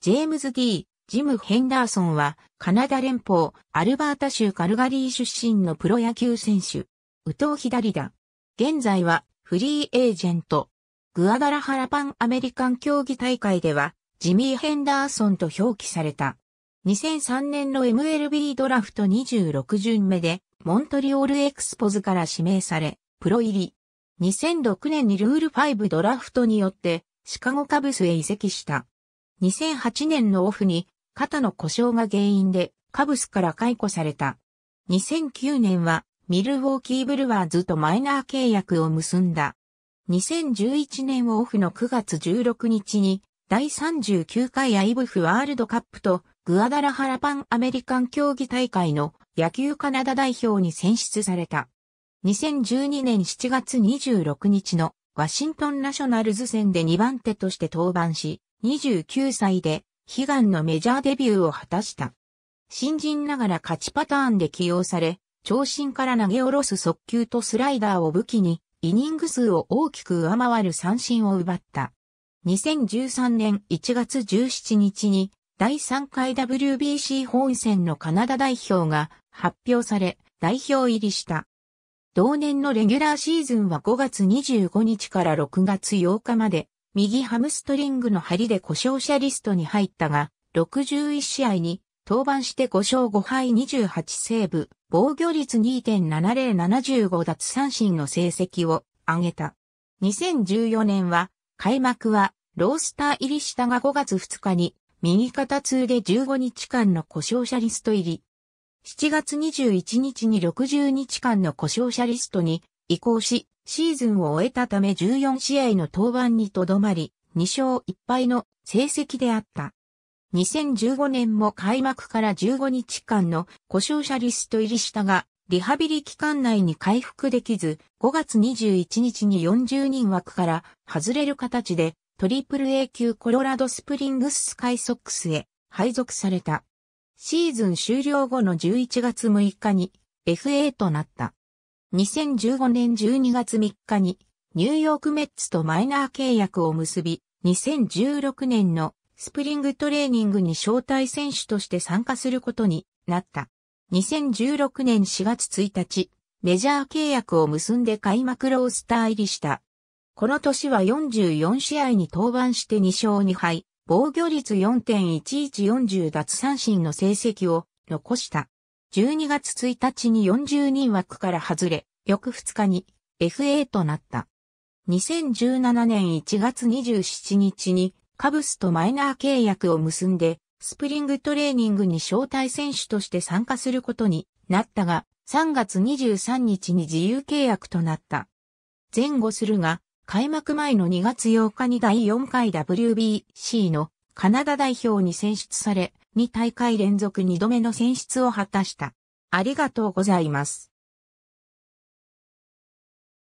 ジェームズ・ D・ ジム・ヘンダーソンは、カナダ連邦、アルバータ州カルガリー出身のプロ野球選手。右投左打。現在は、フリーエージェント。グアダラハラパンアメリカン競技大会では、ジミー・ヘンダーソンと表記された。2003年の MLB ドラフト26巡目で、モントリオールエクスポズから指名され、プロ入り。2006年にルール5ドラフトによって、シカゴカブスへ移籍した。2008年のオフに肩の故障が原因でカブスから解雇された。2009年はミルウォーキーブルワーズとマイナー契約を結んだ。2011年オフの9月16日に第39回アイブフワールドカップとグアダラハラパンアメリカン競技大会の野球カナダ代表に選出された。2012年7月26日のワシントンナショナルズ戦で2番手として登板し、29歳で悲願のメジャーデビューを果たした。新人ながら勝ちパターンで起用され、長身から投げ下ろす速球とスライダーを武器に、イニング数を大きく上回る三振を奪った。2013年1月17日に、第3回 WBC 本戦のカナダ代表が発表され、代表入りした。同年のレギュラーシーズンは5月25日から6月8日まで右ハムストリングの針で故障者リストに入ったが、61試合に登板して5勝5敗28セーブ、防御率2.7075奪三振の成績を上げた。2014年は、開幕は、ロースター入りしたが5月2日に、右肩痛で15日間の故障者リスト入り。7月21日に60日間の故障者リストに移行し、シーズンを終えたため14試合の登板にとどまり、2勝1敗の成績であった。2015年も開幕から15日間の故障者リスト入りしたが、リハビリ期間内に回復できず、5月21日に40人枠から外れる形で、トリプル A 級コロラドスプリングススカイソックスへ配属された。シーズン終了後の11月6日に FA となった。2015年12月3日にニューヨークメッツとマイナー契約を結び、2016年のスプリングトレーニングに招待選手として参加することになった。2016年4月1日、メジャー契約を結んで開幕ロースター入りした。この年は44試合に登板して2勝2敗、防御率4.1140奪三振の成績を残した。12月1日に40人枠から外れ、翌2日に FA となった。2017年1月27日にカブスとマイナー契約を結んで、スプリングトレーニングに招待選手として参加することになったが、3月23日に自由契約となった。前後するが、開幕前の2月8日に第4回 WBC のカナダ代表に選出され、2大会連続2度目の選出を果たした。ありがとうございます。